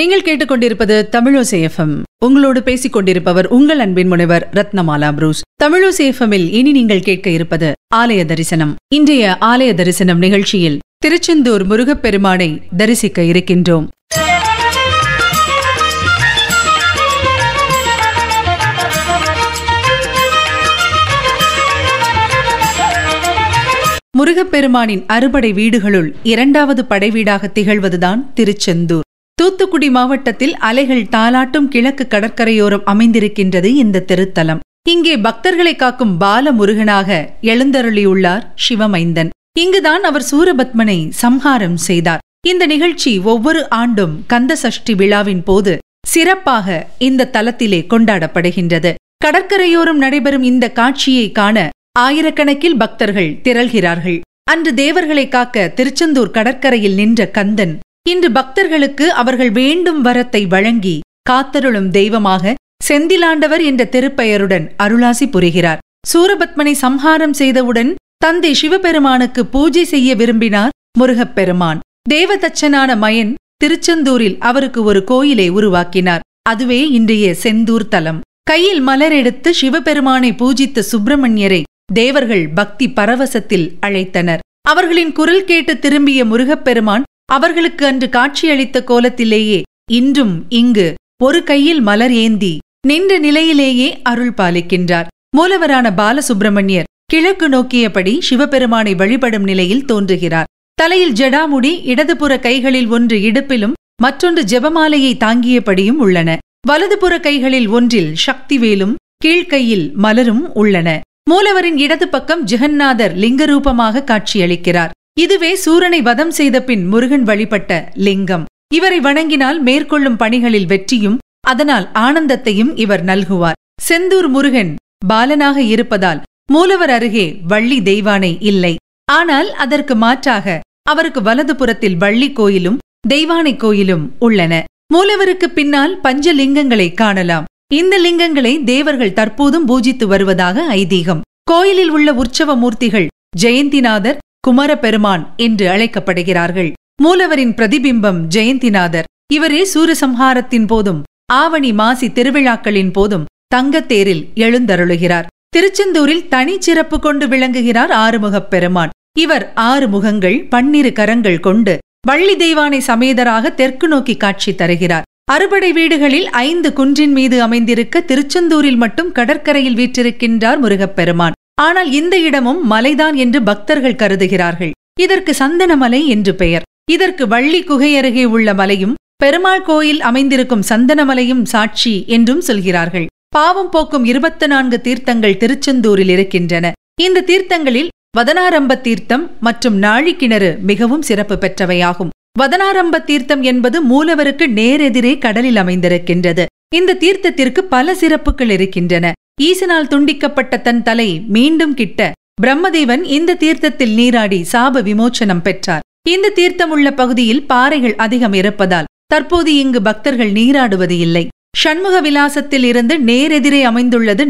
நீங்கள் கேட்டுக்கொண்டிருப்பது தமிழோசை எஃப்எம் உங்களோடு பேசிக் கொண்டிருப்பவர் உங்கள் அன்பின் முனைவர் ரத்னமாலா புரூஸ் தமிழோசை எஃப்எம்மில் இனி நீங்கள் கேட்க இருப்பது ஆலய தரிசனம் இன்றைய ஆலய தரிசனம் நிகழ்ச்சியில் திருச்செந்தூர் முருகப்பெருமானை தரிசிக்க இருக்கின்றோம் முருகப்பெருமானின் அறுபடை வீடுகளுள் இரண்டாவது படை வீடாக திகழ்வதுதான் திருச்செந்தூர் தூத்துக்குடி மாவட்டத்தில் அலைகள் தாலாட்டும் கிழக்கு கடற்கரையோரம் அமைந்திருக்கின்றது இந்த திருத்தலம் இங்கே பக்தர்களை காக்கும் பால முருகனாக எழுந்தருளியுள்ளார் சிவமைந்தன் இங்குதான் அவர் சூரபத்மனை சம்ஹாரம் செய்தார் இந்த நிகழ்ச்சி ஒவ்வொரு ஆண்டும் கந்த சஷ்டி விழாவின் போது சிறப்பாக இந்த தலத்திலே கொண்டாடப்படுகின்றது கடற்கரையோரம் நடைபெறும் இந்த காட்சியை காண ஆயிரக்கணக்கில் பக்தர்கள் திரள்கிறார்கள் அன்று தேவர்களை காக்க திருச்செந்தூர் கடற்கரையில் நின்ற கந்தன் இன்று பக்தர்களுக்கு அவர்கள் வேண்டும் வரத்தை வழங்கி காத்தருளும் தெய்வமாக செந்திலாண்டவர் என்ற திருப்பெயருடன் அருளாசி புரிகிறார் சூரபத்மனை சம்ஹாரம் செய்தவுடன் தந்தை சிவபெருமானுக்கு பூஜை செய்ய விரும்பினார் முருகப்பெருமான் தேவதச்சனான மயன் திருச்செந்தூரில் அவருக்கு ஒரு கோயிலை உருவாக்கினார் அதுவே இன்றைய செந்தூர் தலம் கையில் மலர் எடுத்து சிவபெருமானை பூஜித்த சுப்பிரமணியரை தேவர்கள் பக்தி பரவசத்தில் அழைத்தனர் அவர்களின் குரல் கேட்டு திரும்பிய முருகப்பெருமான் அவர்களுக்கு அன்று காட்சியளித்த கோலத்திலேயே இன்றும் இங்கு ஒரு கையில் மலர் ஏந்தி நின்ற நிலையிலேயே அருள் பாலிக்கின்றார் மூலவரான பாலசுப்பிரமணியர் கிழக்கு நோக்கியபடி சிவபெருமானை வழிபடும் நிலையில் தோன்றுகிறார் தலையில் ஜடாமுடி இடதுபுற கைகளில் ஒன்று இடுப்பிலும் மற்றொன்று ஜெபமாலையை தாங்கியபடியும் உள்ளன வலதுபுற கைகளில் ஒன்றில் சக்திவேலும் கீழ்கையில் மலரும் உள்ளன மூலவரின் இடது பக்கம் ஜெகந்நாதர் லிங்கரூபமாக காட்சியளிக்கிறார் இதுவே சூரனை வதம் செய்த பின் முருகன் வழிபட்ட லிங்கம் இவரை வணங்கினால் மேற்கொள்ளும் பணிகளில் வெற்றியும் அதனால் ஆனந்தத்தையும் இவர் நல்குவார் செந்தூர் முருகன் பாலனாக இருப்பதால் மூலவர் அருகே வள்ளி தெய்வானை இல்லை ஆனால் அதற்கு மாற்றாக அவருக்கு வலதுபுறத்தில் வள்ளி கோயிலும் தெய்வானை கோயிலும் உள்ளன மூலவருக்கு பின்னால் பஞ்ச லிங்கங்களை காணலாம் இந்த லிங்கங்களை தேவர்கள் தற்போதும் பூஜித்து வருவதாக ஐதீகம் கோயிலில் உள்ள உற்சவ மூர்த்திகள் ஜெயந்திநாதர் குமரபெருமான் என்று அழைக்கப்படுகிறார்கள் மூலவரின் பிரதிபிம்பம் ஜெயந்திநாதர் இவரே சூரசம்ஹாரத்தின் போதும் ஆவணி மாசி திருவிழாக்களின் போதும் தங்கத்தேரில் எழுந்தருளுகிறார் திருச்செந்தூரில் தனிச்சிறப்பு கொண்டு விளங்குகிறார் ஆறுமுகப் பெருமான் இவர் ஆறு முகங்கள் பன்னிரு கரங்கள் கொண்டு வள்ளி தெய்வானை சமேதராக தெற்கு நோக்கி காட்சி தருகிறார் அறுபடை வீடுகளில் ஐந்து குன்றின் மீது அமைந்திருக்க திருச்செந்தூரில் மட்டும் கடற்கரையில் வீற்றிருக்கின்றார் முருகப்பெருமான் ஆனால் இந்த இடமும் மலைதான் என்று பக்தர்கள் கருதுகிறார்கள் இதற்கு சந்தனமலை என்று பெயர் இதற்கு வள்ளி குகை அருகே உள்ள மலையும் பெருமாள் கோயில் அமைந்திருக்கும் சந்தனமலையும் சாட்சி என்றும் சொல்கிறார்கள் பாவம் போக்கும் இருபத்து நான்கு தீர்த்தங்கள் திருச்செந்தூரில் இருக்கின்றன இந்த தீர்த்தங்களில் வதனாரம்ப தீர்த்தம் மற்றும் நாழிக்கிணறு மிகவும் சிறப்பு பெற்றவையாகும் வதனாரம்ப தீர்த்தம் என்பது மூலவருக்கு நேரெதிரே கடலில் அமைந்திருக்கின்றது இந்த தீர்த்தத்திற்கு பல சிறப்புகள் இருக்கின்றன ஈசனால் துண்டிக்கப்பட்ட தன் தலை மீண்டும் கிட்ட பிரம்மதேவன் இந்த தீர்த்தத்தில் நீராடி சாப விமோச்சனம் பெற்றார் இந்த தீர்த்தம் உள்ள பகுதியில் பாறைகள் அதிகம் இருப்பதால் தற்போது இங்கு பக்தர்கள் நீராடுவது இல்லை சண்முக விலாசத்தில் இருந்து நேரெதிரே அமைந்துள்ளது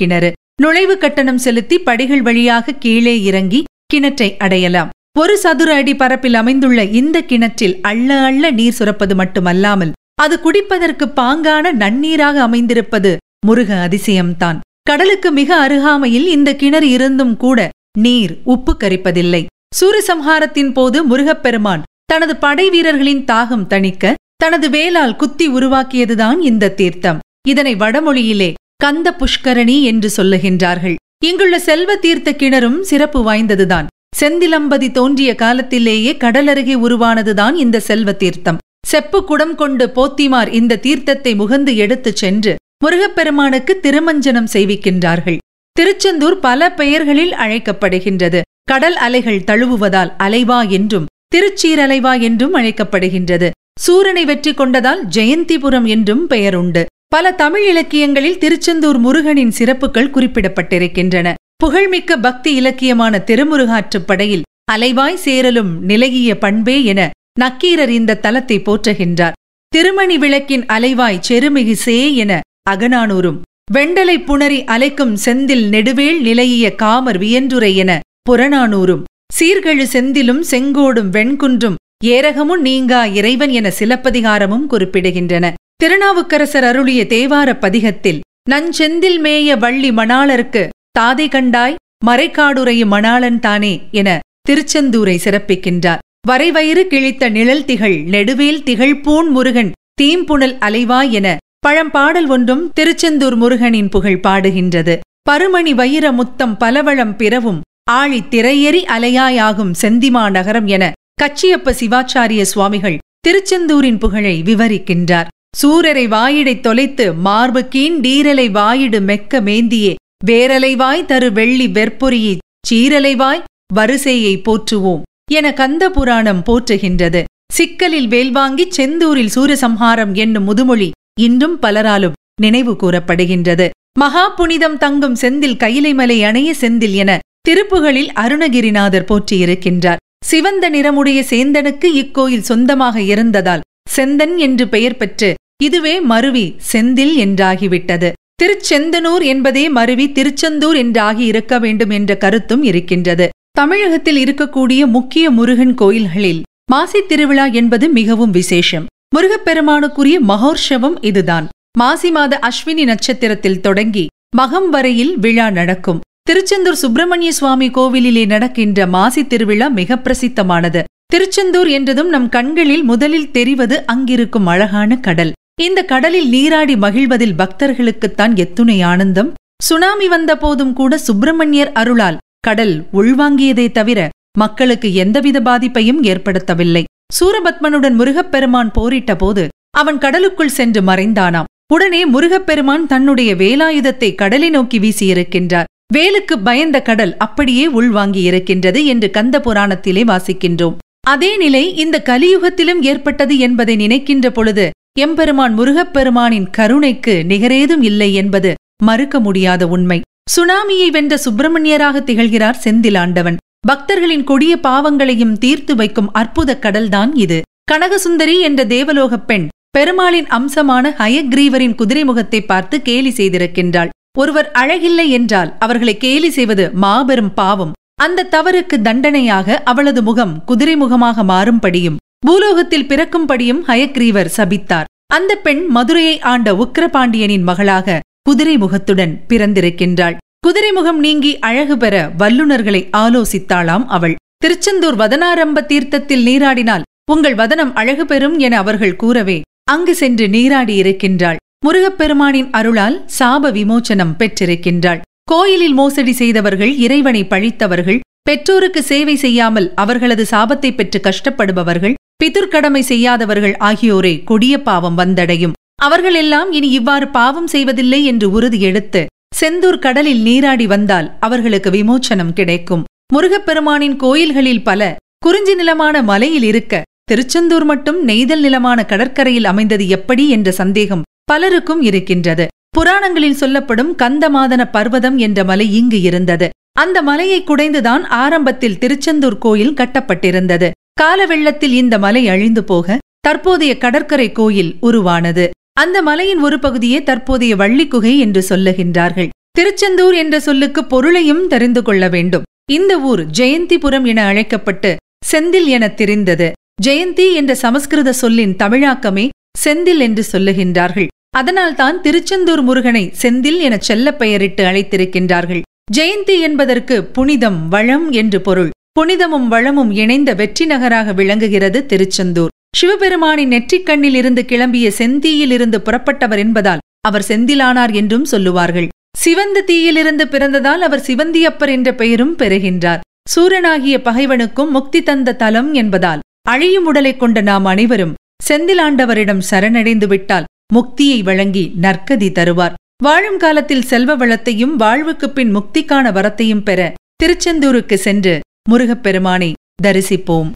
கிணறு நுழைவு கட்டணம் செலுத்தி படிகள் வழியாக கீழே இறங்கி கிணற்றை அடையலாம் ஒரு சதுர அடி பரப்பில் அமைந்துள்ள இந்த கிணற்றில் அள்ள அள்ள நீர் சுரப்பது மட்டுமல்லாமல் அது குடிப்பதற்கு பாங்கான நன்னீராக அமைந்திருப்பது முருக அதிசயம்தான் கடலுக்கு மிக அருகாமையில் இந்த கிணறு இருந்தும் கூட நீர் உப்பு கரிப்பதில்லை சூரசம்ஹாரத்தின் போது முருகப்பெருமான் தனது படை வீரர்களின் தாகம் தணிக்க தனது வேலால் குத்தி உருவாக்கியதுதான் இந்த தீர்த்தம் இதனை வடமொழியிலே கந்த புஷ்கரணி என்று சொல்லுகின்றார்கள் இங்குள்ள செல்வ தீர்த்த கிணறும் சிறப்பு வாய்ந்ததுதான் செந்திலம்பதி தோன்றிய காலத்திலேயே கடலருகே உருவானதுதான் இந்த செல்வ தீர்த்தம் செப்பு குடம் கொண்டு போத்திமார் இந்த தீர்த்தத்தை முகந்து எடுத்துச் சென்று முருகப்பெருமானுக்கு திருமஞ்சனம் செய்விக்கின்றார்கள் திருச்செந்தூர் பல பெயர்களில் அழைக்கப்படுகின்றது கடல் அலைகள் தழுவுவதால் அலைவா என்றும் திருச்சீரலைவா என்றும் அழைக்கப்படுகின்றது சூரனை வெற்றி கொண்டதால் ஜெயந்திபுரம் என்றும் உண்டு பல தமிழ் இலக்கியங்களில் திருச்செந்தூர் முருகனின் சிறப்புகள் குறிப்பிடப்பட்டிருக்கின்றன புகழ்மிக்க பக்தி இலக்கியமான திருமுருகாற்றுப் படையில் அலைவாய் சேரலும் நிலகிய பண்பே என நக்கீரர் இந்த தலத்தை போற்றுகின்றார் திருமணி விளக்கின் அலைவாய் செருமிகு சே என அகனானூரும் வெண்டலை புணரி அலைக்கும் செந்தில் நெடுவேல் நிலையிய காமர் வியன்றுரை என புறநானூரும் சீர்கழு செந்திலும் செங்கோடும் வெண்குன்றும் ஏரகமும் நீங்கா இறைவன் என சிலப்பதிகாரமும் குறிப்பிடுகின்றன திருநாவுக்கரசர் அருளிய தேவார பதிகத்தில் நஞ்செந்தில் மேய வள்ளி மணாளருக்கு தாதை கண்டாய் மறைக்காடுரைய மணாளன் தானே என திருச்செந்தூரை சிறப்பிக்கின்றார் வரைவயிறு கிழித்த நிழல் திகழ் நெடுவேல் திகழ்பூண் முருகன் தீம்புணல் அலைவா என பழம்பாடல் ஒன்றும் திருச்செந்தூர் முருகனின் புகழ் பாடுகின்றது பருமணி வைர முத்தம் பலவளம் பிறவும் ஆழி திரையெறி அலையாயாகும் செந்திமா நகரம் என கச்சியப்ப சிவாச்சாரிய சுவாமிகள் திருச்செந்தூரின் புகழை விவரிக்கின்றார் சூரரை வாயிடைத் தொலைத்து மார்பு டீரலை வாயிடு மெக்க மேந்தியே வேரலைவாய் தரு வெள்ளி வெற்பொறியை சீரலைவாய் வரிசையை போற்றுவோம் என கந்த புராணம் போற்றுகின்றது சிக்கலில் வேல்வாங்கி செந்தூரில் சூரசம்ஹாரம் என்னும் முதுமொழி இன்றும் பலராலும் நினைவு கூறப்படுகின்றது மகா புனிதம் தங்கும் செந்தில் கைலைமலை அணைய செந்தில் என திருப்புகளில் அருணகிரிநாதர் போற்றியிருக்கின்றார் சிவந்த நிறமுடைய சேந்தனுக்கு இக்கோயில் சொந்தமாக இருந்ததால் செந்தன் என்று பெயர் பெற்று இதுவே மருவி செந்தில் என்றாகிவிட்டது திருச்செந்தனூர் என்பதே மருவி திருச்செந்தூர் என்றாகி இருக்க வேண்டும் என்ற கருத்தும் இருக்கின்றது தமிழகத்தில் இருக்கக்கூடிய முக்கிய முருகன் கோயில்களில் மாசி திருவிழா என்பது மிகவும் விசேஷம் முருகப்பெருமானுக்குரிய மகோற்சவம் இதுதான் மாசி மாத அஸ்வினி நட்சத்திரத்தில் தொடங்கி மகம் வரையில் விழா நடக்கும் திருச்செந்தூர் சுப்பிரமணிய சுவாமி கோவிலிலே நடக்கின்ற மாசி திருவிழா மிக பிரசித்தமானது திருச்செந்தூர் என்றதும் நம் கண்களில் முதலில் தெரிவது அங்கிருக்கும் அழகான கடல் இந்த கடலில் நீராடி மகிழ்வதில் பக்தர்களுக்குத்தான் எத்துணை ஆனந்தம் சுனாமி வந்த போதும் கூட சுப்பிரமணியர் அருளால் கடல் உள்வாங்கியதே தவிர மக்களுக்கு எந்தவித பாதிப்பையும் ஏற்படுத்தவில்லை சூரபத்மனுடன் முருகப்பெருமான் போரிட்ட போது அவன் கடலுக்குள் சென்று மறைந்தானாம் உடனே முருகப்பெருமான் தன்னுடைய வேலாயுதத்தை கடலை நோக்கி வீசியிருக்கின்றார் வேலுக்கு பயந்த கடல் அப்படியே உள்வாங்கி இருக்கின்றது என்று கந்த புராணத்திலே வாசிக்கின்றோம் அதே நிலை இந்த கலியுகத்திலும் ஏற்பட்டது என்பதை நினைக்கின்ற பொழுது எம்பெருமான் முருகப்பெருமானின் கருணைக்கு நிகரேதும் இல்லை என்பது மறுக்க முடியாத உண்மை சுனாமியை வென்ற சுப்பிரமணியராக திகழ்கிறார் செந்திலாண்டவன் பக்தர்களின் கொடிய பாவங்களையும் தீர்த்து வைக்கும் அற்புத கடல்தான் இது கனகசுந்தரி என்ற தேவலோகப் பெண் பெருமாளின் அம்சமான ஹயக்ரீவரின் குதிரை முகத்தை பார்த்து கேலி செய்திருக்கின்றாள் ஒருவர் அழகில்லை என்றால் அவர்களை கேலி செய்வது மாபெரும் பாவம் அந்த தவறுக்கு தண்டனையாக அவளது முகம் குதிரை முகமாக மாறும்படியும் பூலோகத்தில் பிறக்கும்படியும் ஹயக்ரீவர் சபித்தார் அந்த பெண் மதுரையை ஆண்ட உக்கிரபாண்டியனின் மகளாக குதிரை முகத்துடன் பிறந்திருக்கின்றாள் குதிரைமுகம் நீங்கி அழகு பெற வல்லுநர்களை ஆலோசித்தாளாம் அவள் திருச்செந்தூர் வதனாரம்ப தீர்த்தத்தில் நீராடினால் உங்கள் வதனம் அழகு பெறும் என அவர்கள் கூறவே அங்கு சென்று நீராடி இருக்கின்றாள் முருகப்பெருமானின் அருளால் சாப விமோச்சனம் பெற்றிருக்கின்றாள் கோயிலில் மோசடி செய்தவர்கள் இறைவனை பழித்தவர்கள் பெற்றோருக்கு சேவை செய்யாமல் அவர்களது சாபத்தை பெற்று கஷ்டப்படுபவர்கள் பிதுர்க்கடமை செய்யாதவர்கள் ஆகியோரே கொடிய பாவம் வந்தடையும் அவர்களெல்லாம் இனி இவ்வாறு பாவம் செய்வதில்லை என்று உறுதி எடுத்து செந்தூர் கடலில் நீராடி வந்தால் அவர்களுக்கு விமோச்சனம் கிடைக்கும் முருகப்பெருமானின் கோயில்களில் பல குறிஞ்சி நிலமான மலையில் இருக்க திருச்செந்தூர் மட்டும் நெய்தல் நிலமான கடற்கரையில் அமைந்தது எப்படி என்ற சந்தேகம் பலருக்கும் இருக்கின்றது புராணங்களில் சொல்லப்படும் கந்தமாதன பர்வதம் என்ற மலை இங்கு இருந்தது அந்த மலையை குடைந்துதான் ஆரம்பத்தில் திருச்செந்தூர் கோயில் கட்டப்பட்டிருந்தது காலவெள்ளத்தில் இந்த மலை அழிந்து போக தற்போதைய கடற்கரை கோயில் உருவானது அந்த மலையின் ஒரு பகுதியே தற்போதைய வள்ளிக்குகை என்று சொல்லுகின்றார்கள் திருச்செந்தூர் என்ற சொல்லுக்கு பொருளையும் தெரிந்து கொள்ள வேண்டும் இந்த ஊர் ஜெயந்திபுரம் என அழைக்கப்பட்டு செந்தில் என தெரிந்தது ஜெயந்தி என்ற சமஸ்கிருத சொல்லின் தமிழாக்கமே செந்தில் என்று சொல்லுகின்றார்கள் அதனால்தான் திருச்செந்தூர் முருகனை செந்தில் என செல்ல பெயரிட்டு அழைத்திருக்கின்றார்கள் ஜெயந்தி என்பதற்கு புனிதம் வளம் என்று பொருள் புனிதமும் வளமும் இணைந்த வெற்றி நகராக விளங்குகிறது திருச்செந்தூர் சிவபெருமானின் கண்ணில் இருந்து கிளம்பிய செந்தியில் இருந்து புறப்பட்டவர் என்பதால் அவர் செந்திலானார் என்றும் சொல்லுவார்கள் சிவந்த தீயிலிருந்து பிறந்ததால் அவர் சிவந்தியப்பர் என்ற பெயரும் பெறுகின்றார் சூரனாகிய பகைவனுக்கும் முக்தி தந்த தலம் என்பதால் அழியும் உடலை கொண்ட நாம் அனைவரும் செந்திலாண்டவரிடம் சரணடைந்து விட்டால் முக்தியை வழங்கி நற்கதி தருவார் வாழும் காலத்தில் செல்வ வளத்தையும் வாழ்வுக்குப் பின் முக்திக்கான வரத்தையும் பெற திருச்செந்தூருக்கு சென்று முருகப்பெருமானை தரிசிப்போம்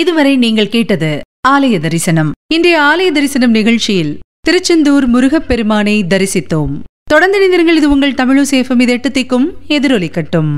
இதுவரை நீங்கள் கேட்டது ஆலய தரிசனம் இன்றைய ஆலய தரிசனம் நிகழ்ச்சியில் திருச்செந்தூர் முருகப்பெருமானை தரிசித்தோம் தொடர்ந்து இணைந்திருங்கள் இது உங்கள் சேஃபம் இது எட்டு திக்கும் எதிரொலிக்கட்டும்